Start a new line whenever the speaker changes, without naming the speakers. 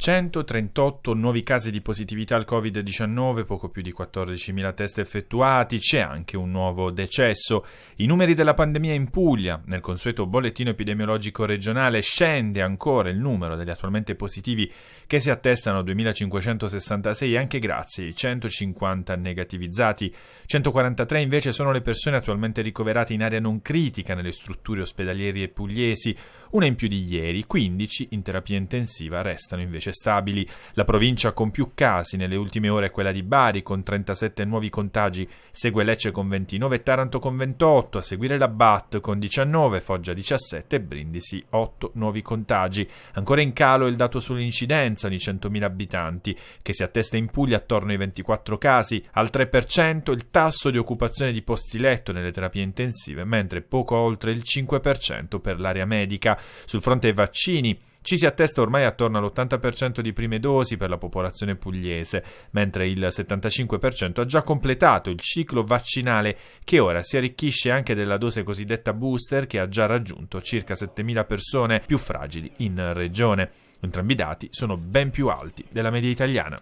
138 nuovi casi di positività al Covid-19, poco più di 14.000 test effettuati, c'è anche un nuovo decesso. I numeri della pandemia in Puglia, nel consueto bollettino epidemiologico regionale, scende ancora il numero degli attualmente positivi che si attestano a 2.566 anche grazie ai 150 negativizzati. 143 invece sono le persone attualmente ricoverate in area non critica nelle strutture ospedaliere pugliesi, una in più di ieri, 15 in terapia intensiva restano invece invece stabili. La provincia con più casi nelle ultime ore è quella di Bari con 37 nuovi contagi, segue Lecce con 29 e Taranto con 28, a seguire la Bat con 19, Foggia 17 e Brindisi 8 nuovi contagi. Ancora in calo il dato sull'incidenza di 100.000 abitanti che si attesta in Puglia attorno ai 24 casi, al 3% il tasso di occupazione di posti letto nelle terapie intensive, mentre poco oltre il 5% per l'area medica. Sul fronte ai vaccini ci si attesta ormai attorno all'80% 50% di prime dosi per la popolazione pugliese, mentre il 75% ha già completato il ciclo vaccinale che ora si arricchisce anche della dose cosiddetta booster che ha già raggiunto circa 7.000 persone più fragili in regione. Entrambi i dati sono ben più alti della media italiana.